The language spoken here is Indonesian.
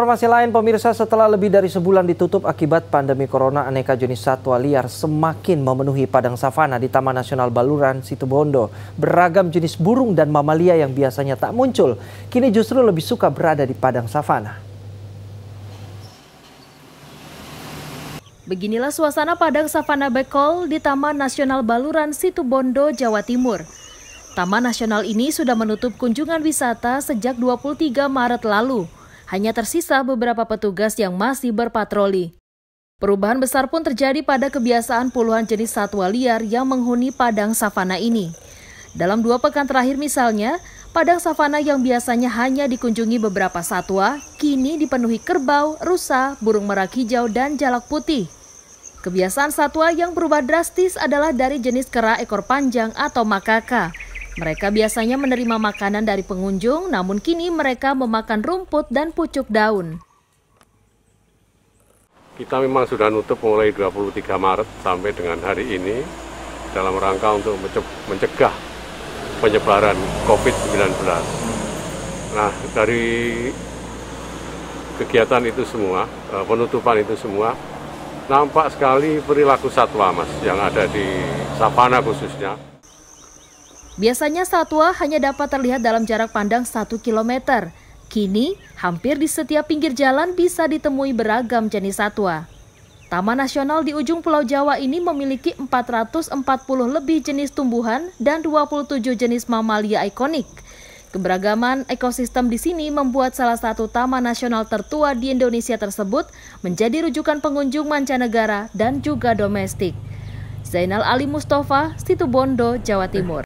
Informasi lain pemirsa setelah lebih dari sebulan ditutup akibat pandemi corona aneka jenis satwa liar semakin memenuhi padang savana di Taman Nasional Baluran Situbondo. Beragam jenis burung dan mamalia yang biasanya tak muncul kini justru lebih suka berada di padang savana. Beginilah suasana padang savana Bekol di Taman Nasional Baluran Situbondo, Jawa Timur. Taman Nasional ini sudah menutup kunjungan wisata sejak 23 Maret lalu hanya tersisa beberapa petugas yang masih berpatroli. Perubahan besar pun terjadi pada kebiasaan puluhan jenis satwa liar yang menghuni padang savana ini. Dalam dua pekan terakhir misalnya, padang savana yang biasanya hanya dikunjungi beberapa satwa, kini dipenuhi kerbau, rusa, burung merak hijau, dan jalak putih. Kebiasaan satwa yang berubah drastis adalah dari jenis kera ekor panjang atau makaka. Mereka biasanya menerima makanan dari pengunjung, namun kini mereka memakan rumput dan pucuk daun. Kita memang sudah nutup mulai 23 Maret sampai dengan hari ini dalam rangka untuk mencegah penyebaran COVID-19. Nah, dari kegiatan itu semua, e, penutupan itu semua, nampak sekali perilaku satwa mas yang ada di savana khususnya. Biasanya satwa hanya dapat terlihat dalam jarak pandang 1 km. Kini, hampir di setiap pinggir jalan bisa ditemui beragam jenis satwa. Taman Nasional di ujung Pulau Jawa ini memiliki 440 lebih jenis tumbuhan dan 27 jenis mamalia ikonik. Keberagaman ekosistem di sini membuat salah satu taman nasional tertua di Indonesia tersebut menjadi rujukan pengunjung mancanegara dan juga domestik. Zainal Ali Mustafa, Situbondo, Jawa Timur.